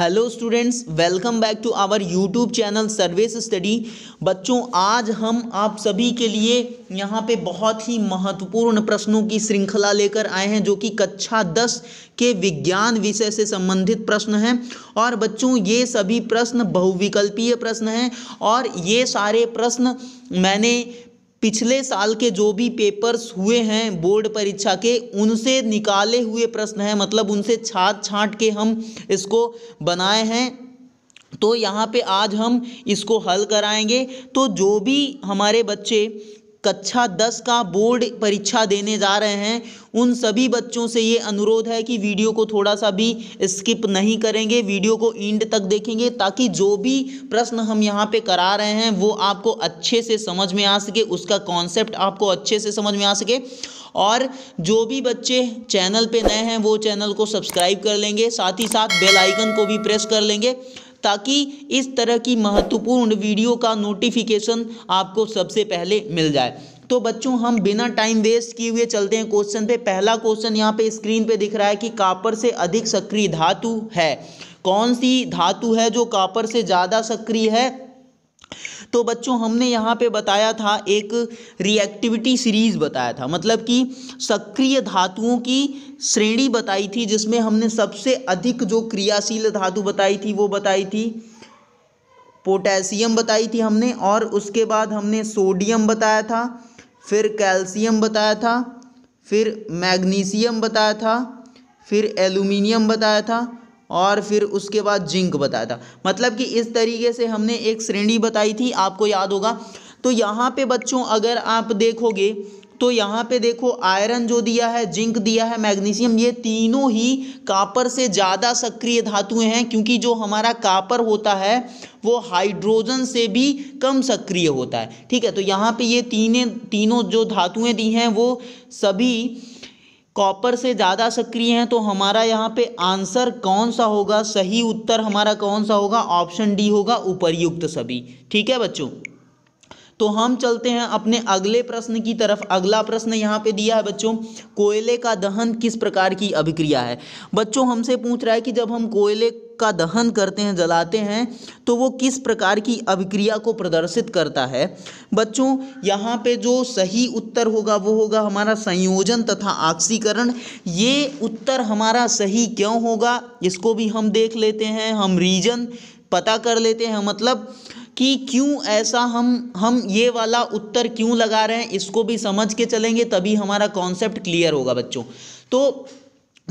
hello students welcome back to our YouTube channel service study बच्चों आज हम आप सभी के लिए यहाँ पे बहुत ही महत्वपूर्ण प्रश्नों की श्रृंखला लेकर आए हैं जो कि कक्षा दस के विज्ञान विषय से संबंधित प्रश्न हैं और बच्चों ये सभी प्रश्न बहुविकल्पीय प्रश्न हैं और ये सारे प्रश्न मैंने पिछले साल के जो भी पेपर्स हुए हैं बोर्ड परीक्षा के उनसे निकाले हुए प्रश्न हैं मतलब उनसे छाट छाट के हम इसको बनाए हैं तो यहाँ पे आज हम इसको हल कराएंगे तो जो भी हमारे बच्चे कक्षा दस का बोर्ड परीक्षा देने जा रहे हैं उन सभी बच्चों से ये अनुरोध है कि वीडियो को थोड़ा सा भी स्किप नहीं करेंगे वीडियो को इंड तक देखेंगे ताकि जो भी प्रश्न हम यहाँ पे करा रहे हैं वो आपको अच्छे से समझ में आ सके उसका कॉन्सेप्ट आपको अच्छे से समझ में आ सके और जो भी बच्चे चैनल पे नए हैं वो चैनल को सब्सक्राइब कर लेंगे साथ ही साथ बेल आइकन को भी प्रेस कर लेंगे ताकि इस तरह की महत्वपूर्ण वीडियो का नोटिफिकेशन आपको सबसे पहले मिल जाए तो बच्चों हम बिना टाइम वेस्ट किए हुए चलते हैं क्वेश्चन पे पहला क्वेश्चन यहाँ पे स्क्रीन पे दिख रहा है कि कापर से अधिक सक्रिय धातु है कौन सी धातु है जो कापर से ज़्यादा सक्रिय है तो बच्चों हमने यहाँ पे बताया था एक रिएक्टिविटी सीरीज बताया था मतलब कि सक्रिय धातुओं की श्रेणी बताई थी जिसमें हमने सबसे अधिक जो क्रियाशील धातु बताई थी वो बताई थी पोटेशियम बताई थी हमने और उसके बाद हमने सोडियम बताया था फिर कैल्शियम बताया था फिर मैग्नीशियम बताया था फिर एल्यूमिनियम बताया था और फिर उसके बाद जिंक बताया था मतलब कि इस तरीके से हमने एक श्रेणी बताई थी आपको याद होगा तो यहाँ पे बच्चों अगर आप देखोगे तो यहाँ पे देखो आयरन जो दिया है जिंक दिया है मैग्नीशियम ये तीनों ही कापर से ज़्यादा सक्रिय धातुएं हैं क्योंकि जो हमारा कापर होता है वो हाइड्रोजन से भी कम सक्रिय होता है ठीक है तो यहाँ पे ये तीनों तीनों जो धातुएं दी हैं वो सभी कॉपर से ज़्यादा सक्रिय हैं तो हमारा यहाँ पे आंसर कौन सा होगा सही उत्तर हमारा कौन सा होगा ऑप्शन डी होगा उपर्युक्त सभी ठीक है बच्चों तो हम चलते हैं अपने अगले प्रश्न की तरफ अगला प्रश्न यहाँ पे दिया है बच्चों कोयले का दहन किस प्रकार की अभिक्रिया है बच्चों हमसे पूछ रहा है कि जब हम कोयले का दहन करते हैं जलाते हैं तो वो किस प्रकार की अभिक्रिया को प्रदर्शित करता है बच्चों यहाँ पे जो सही उत्तर होगा वो होगा हमारा संयोजन तथा ऑक्सीकरण ये उत्तर हमारा सही क्यों होगा इसको भी हम देख लेते हैं हम रीजन पता कर लेते हैं मतलब कि क्यों ऐसा हम हम ये वाला उत्तर क्यों लगा रहे हैं इसको भी समझ के चलेंगे तभी हमारा कॉन्सेप्ट क्लियर होगा बच्चों तो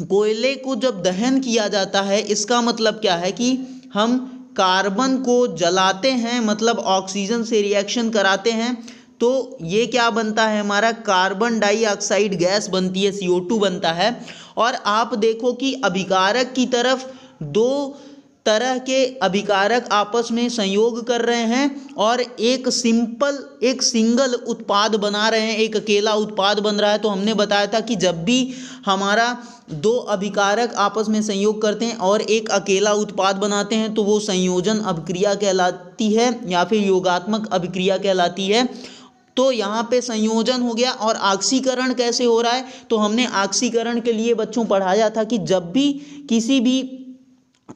कोयले को जब दहन किया जाता है इसका मतलब क्या है कि हम कार्बन को जलाते हैं मतलब ऑक्सीजन से रिएक्शन कराते हैं तो ये क्या बनता है हमारा कार्बन डाइऑक्साइड गैस बनती है टू बनता है और आप देखो कि अभिकारक की तरफ दो तरह के अभिकारक आपस में संयोग कर रहे हैं और एक सिंपल एक सिंगल उत्पाद बना रहे हैं एक अकेला उत्पाद बन रहा है तो हमने बताया था कि जब भी हमारा दो अभिकारक आपस में संयोग करते हैं और एक अकेला उत्पाद बनाते हैं तो वो संयोजन अभिक्रिया कहलाती है या फिर योगात्मक अभिक्रिया कहलाती है तो यहाँ पे संयोजन हो गया और आक्सीकरण कैसे हो रहा है तो हमने आक्सीकरण के लिए बच्चों पढ़ाया था कि जब भी किसी भी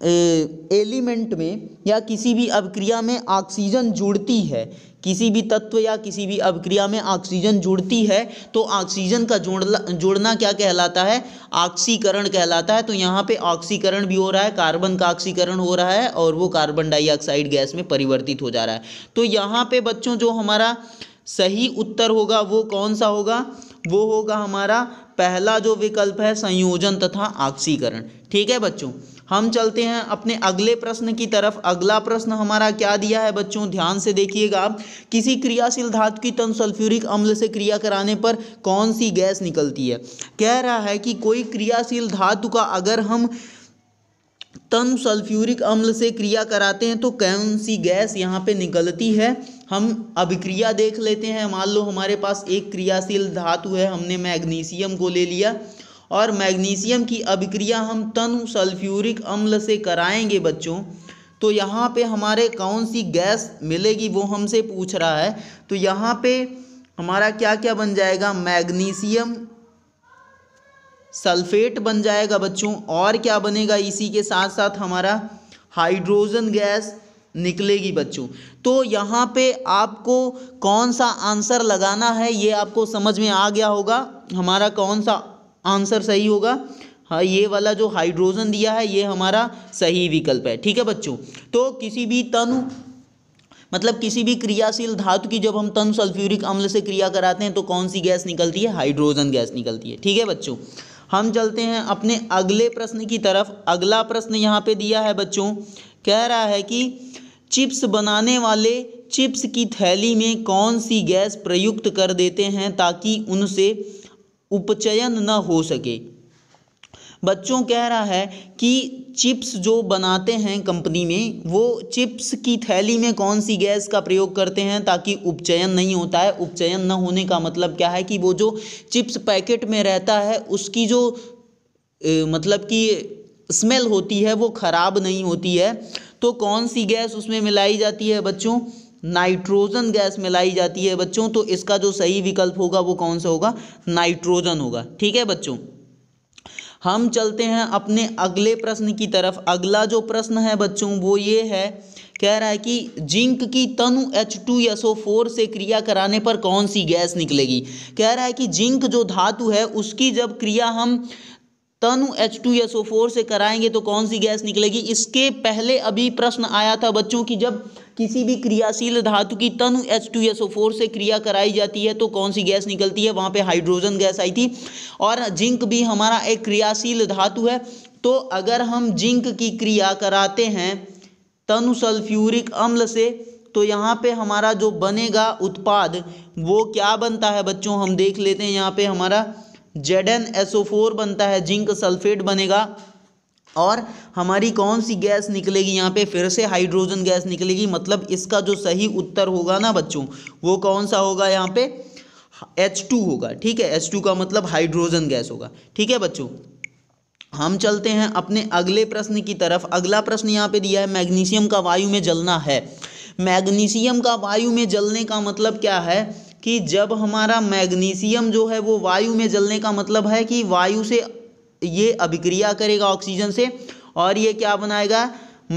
एलिमेंट में या किसी भी अभिक्रिया में ऑक्सीजन जुड़ती है किसी भी तत्व या किसी भी अभिक्रिया में ऑक्सीजन जुड़ती है तो ऑक्सीजन का जोड़ला जोड़ना क्या कहलाता है ऑक्सीकरण कहलाता है तो यहाँ पे ऑक्सीकरण भी हो रहा है कार्बन का ऑक्सीकरण हो रहा है और वो कार्बन डाइऑक्साइड गैस में परिवर्तित हो जा रहा है तो यहाँ पे बच्चों जो हमारा सही उत्तर होगा वो कौन सा होगा वो होगा हमारा पहला जो विकल्प है संयोजन तथा ऑक्सीकरण ठीक है बच्चों हम चलते हैं अपने अगले प्रश्न की तरफ अगला प्रश्न हमारा क्या दिया है बच्चों ध्यान से देखिएगा किसी क्रियाशील धातु की तन सल्फ्यूरिक अम्ल से क्रिया कराने पर कौन सी गैस निकलती है कह रहा है कि कोई क्रियाशील धातु का अगर हम तन सल्फ्यूरिक अम्ल से क्रिया कराते हैं तो कौन सी गैस यहाँ पे निकलती है हम अभिक्रिया देख लेते हैं मान लो हमारे पास एक क्रियाशील धातु है हमने मैग्नीशियम को ले लिया और मैग्नीशियम की अभिक्रिया हम तनु सल्फ्यूरिक अम्ल से कराएंगे बच्चों तो यहाँ पे हमारे कौन सी गैस मिलेगी वो हमसे पूछ रहा है तो यहाँ पे हमारा क्या क्या बन जाएगा मैग्नीशियम सल्फेट बन जाएगा बच्चों और क्या बनेगा इसी के साथ साथ हमारा हाइड्रोजन गैस निकलेगी बच्चों तो यहाँ पे आपको कौन सा आंसर लगाना है ये आपको समझ में आ गया होगा हमारा कौन सा आंसर सही होगा हाँ ये वाला जो हाइड्रोजन दिया है ये हमारा सही विकल्प है ठीक है बच्चों तो किसी भी तनु मतलब किसी भी क्रियाशील धातु की जब हम तन सल्फ्यूरिक अम्ल से क्रिया कराते हैं तो कौन सी गैस निकलती है हाइड्रोजन गैस निकलती है ठीक है बच्चों हम चलते हैं अपने अगले प्रश्न की तरफ अगला प्रश्न यहाँ पे दिया है बच्चों कह रहा है कि चिप्स बनाने वाले चिप्स की थैली में कौन सी गैस प्रयुक्त कर देते हैं ताकि उनसे उपचयन न हो सके बच्चों कह रहा है कि चिप्स जो बनाते हैं कंपनी में वो चिप्स की थैली में कौन सी गैस का प्रयोग करते हैं ताकि उपचयन नहीं होता है उपचयन न होने का मतलब क्या है कि वो जो चिप्स पैकेट में रहता है उसकी जो ए, मतलब कि स्मेल होती है वो ख़राब नहीं होती है तो कौन सी गैस उसमें मिलाई जाती है बच्चों नाइट्रोजन गैस मिलाई जाती है बच्चों तो इसका जो सही विकल्प होगा वो कौन सा होगा नाइट्रोजन होगा ठीक है बच्चों हम चलते हैं अपने अगले प्रश्न की तरफ अगला जो प्रश्न है बच्चों वो ये है कह रहा है कि जिंक की तनु H two S O four से क्रिया कराने पर कौन सी गैस निकलेगी कह रहा है कि जिंक जो धातु है उसकी जब क्रिया हम तनु H two S O four से कराएंगे तो कौन सी गैस निकलेगी इसके पहले अभी प्रश्न आया था बच्चों की जब किसी भी क्रियाशील धातु की तनु H two S O four से क्रिया कराई जाती है तो कौन सी गैस निकलती है वहाँ पे हाइड्रोजन गैस आई थी और जिंक भी हमारा एक क्रियाशील धातु है तो अगर हम जिंक की क्रिया कराते हैं तनु सल्फ्यूरिक अम्ल से तो यहाँ पे हमारा जो बनेगा उत्पाद वो क्या बनता है बच्चों हम देख लेते हैं यहाँ पे हमारा Z N S O four बनता है जिंक सल्फेट बनेगा और हमारी कौन सी गैस निकलेगी यहाँ पे फिर से हाइड्रोजन गैस निकलेगी मतलब इसका जो सही उत्तर होगा ना बच्चों वो कौन सा होगा यहाँ पे एच टू होगा ठीक है एच टू का मतलब हाइड्रोजन गैस होगा ठीक है बच्चों हम चलते हैं अपने अगले प्रश्न की तरफ अगला प्रश्न यहाँ पे दिया है मैग्नीशियम का वायु में जलना है मैग्नीशियम का वायु में जलने का मतलब क्या है कि जब हमारा मैग्नीशियम जो है वो वायु में जलने का मतलब है कि वायु से ये अभिक्रिया करेगा ऑक्सीजन से और ये क्या बनाएगा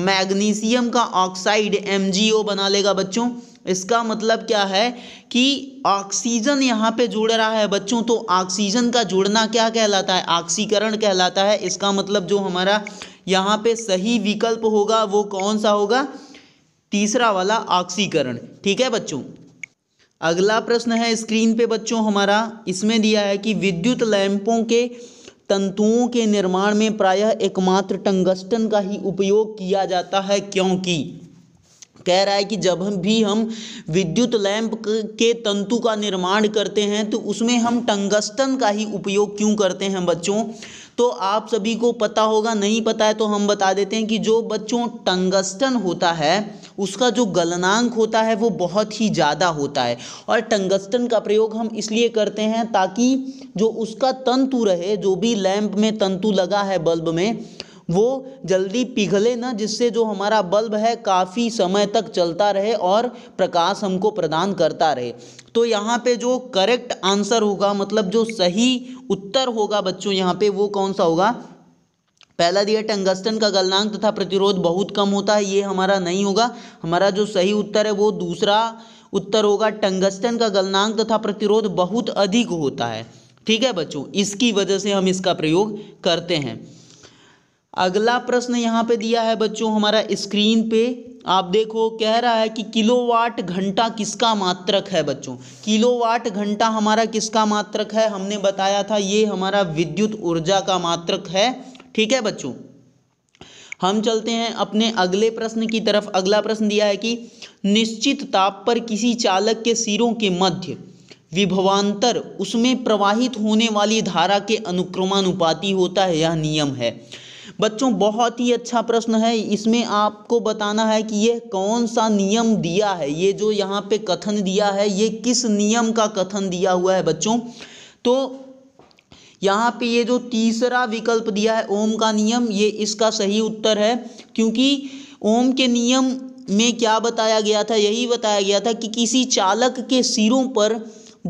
मैग्नीशियम का ऑक्साइड एम बना लेगा बच्चों इसका मतलब क्या है कि ऑक्सीजन यहाँ पे जुड़ रहा है बच्चों तो ऑक्सीजन का जुड़ना क्या कहलाता है ऑक्सीकरण कहलाता है इसका मतलब जो हमारा यहाँ पे सही विकल्प होगा वो कौन सा होगा तीसरा वाला ऑक्सीकरण ठीक है बच्चों अगला प्रश्न है स्क्रीन पे बच्चों हमारा इसमें दिया है कि विद्युत लैंपों के तंतुओं के निर्माण में प्रायः एकमात्र टंगस्टन का ही उपयोग किया जाता है क्योंकि कह रहा है कि जब हम भी हम विद्युत लैंप के तंतु का निर्माण करते हैं तो उसमें हम टंगस्टन का ही उपयोग क्यों करते हैं बच्चों तो आप सभी को पता होगा नहीं पता है तो हम बता देते हैं कि जो बच्चों टंगस्टन होता है उसका जो गलनांक होता है वो बहुत ही ज़्यादा होता है और टंगस्टन का प्रयोग हम इसलिए करते हैं ताकि जो उसका तंतु रहे जो भी लैंप में तंतु लगा है बल्ब में वो जल्दी पिघले ना जिससे जो हमारा बल्ब है काफ़ी समय तक चलता रहे और प्रकाश हमको प्रदान करता रहे तो यहाँ पे जो करेक्ट आंसर होगा मतलब जो सही उत्तर होगा बच्चों यहाँ पे वो कौन सा होगा पहला दिया टंगस्टन का गलनांक तथा प्रतिरोध बहुत कम होता है ये हमारा नहीं होगा हमारा जो सही उत्तर है वो दूसरा उत्तर होगा टंगस्टन का गलनांक तथा प्रतिरोध बहुत अधिक होता है ठीक है बच्चों इसकी वजह से हम इसका प्रयोग करते हैं अगला प्रश्न यहाँ पे दिया है बच्चों हमारा स्क्रीन पे आप देखो कह रहा है कि किलोवाट घंटा किसका मात्रक है बच्चों किलोवाट घंटा हमारा किसका मात्रक है हमने बताया था ये हमारा विद्युत ऊर्जा का मात्रक है ठीक है बच्चों हम चलते हैं अपने अगले प्रश्न की तरफ अगला प्रश्न दिया है कि निश्चित ताप पर किसी चालक के सिरों के मध्य विभवांतर उसमें प्रवाहित होने वाली धारा के अनुक्रमानुपाती होता है यह नियम है बच्चों बहुत ही अच्छा प्रश्न है इसमें आपको बताना है कि यह कौन सा नियम दिया है ये जो यहाँ पे कथन दिया है ये किस नियम का कथन दिया हुआ है बच्चों तो यहाँ पे ये जो तीसरा विकल्प दिया है ओम का नियम ये इसका सही उत्तर है क्योंकि ओम के नियम में क्या बताया गया था यही बताया गया था कि किसी चालक के सिरों पर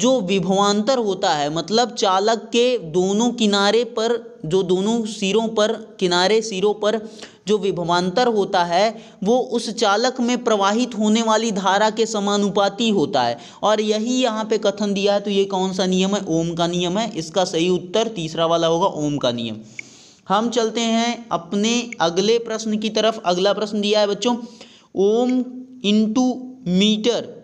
जो विभवांतर होता है मतलब चालक के दोनों किनारे पर जो दोनों सिरों पर किनारे सिरों पर जो विभवांतर होता है वो उस चालक में प्रवाहित होने वाली धारा के समानुपाती होता है और यही यहाँ पे कथन दिया है तो ये कौन सा नियम है ओम का नियम है इसका सही उत्तर तीसरा वाला होगा ओम का नियम हम चलते हैं अपने अगले प्रश्न की तरफ अगला प्रश्न दिया है बच्चों ओम इंटू मीटर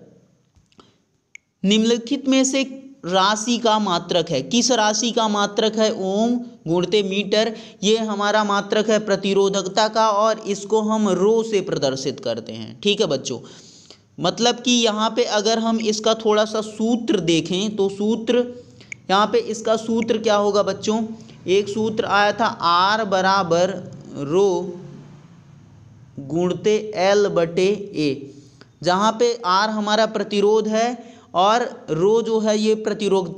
निम्नलिखित में से राशि का मात्रक है किस राशि का मात्रक है ओम गुणते मीटर ये हमारा मात्रक है प्रतिरोधकता का और इसको हम रो से प्रदर्शित करते हैं ठीक है बच्चों मतलब कि यहाँ पे अगर हम इसका थोड़ा सा सूत्र देखें तो सूत्र यहाँ पे इसका सूत्र क्या होगा बच्चों एक सूत्र आया था आर बराबर रो गुणते एल बटे ए जहाँ पे आर हमारा प्रतिरोध है और रो जो है ये प्रतिरोध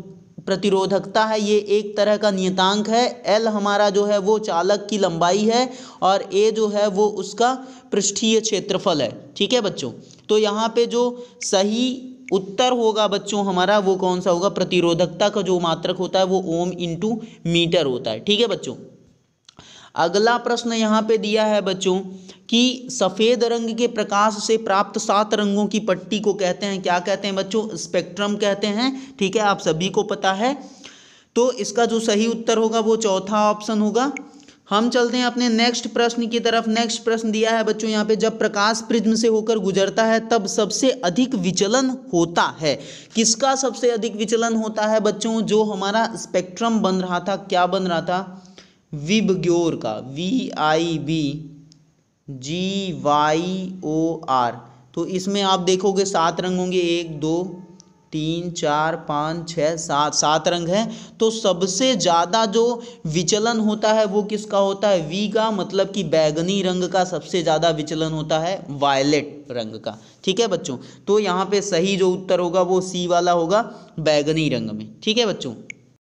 प्रतिरोधकता है ये एक तरह का नियतांक है एल हमारा जो है वो चालक की लंबाई है और ए जो है वो उसका पृष्ठीय क्षेत्रफल है ठीक है बच्चों तो यहाँ पे जो सही उत्तर होगा बच्चों हमारा वो कौन सा होगा प्रतिरोधकता का जो मात्रक होता है वो ओम इंटू मीटर होता है ठीक है बच्चों अगला प्रश्न यहाँ पे दिया है बच्चों कि सफ़ेद रंग के प्रकाश से प्राप्त सात रंगों की पट्टी को कहते हैं क्या कहते हैं बच्चों स्पेक्ट्रम कहते हैं ठीक है आप सभी को पता है तो इसका जो सही उत्तर होगा वो चौथा ऑप्शन होगा हम चलते हैं अपने नेक्स्ट प्रश्न की तरफ नेक्स्ट प्रश्न दिया है बच्चों यहाँ पे जब प्रकाश प्रिज्म से होकर गुजरता है तब सबसे अधिक विचलन होता है किसका सबसे अधिक विचलन होता है बच्चों जो हमारा स्पेक्ट्रम बन रहा था क्या बन रहा था विबग्योर का V I B G Y O R तो इसमें आप देखोगे सात रंग होंगे एक दो तीन चार पाँच छः सात सात रंग हैं तो सबसे ज़्यादा जो विचलन होता है वो किसका होता है वी का मतलब कि बैगनी रंग का सबसे ज़्यादा विचलन होता है वायलेट रंग का ठीक है बच्चों तो यहाँ पे सही जो उत्तर होगा वो सी वाला होगा बैगनी रंग में ठीक है बच्चों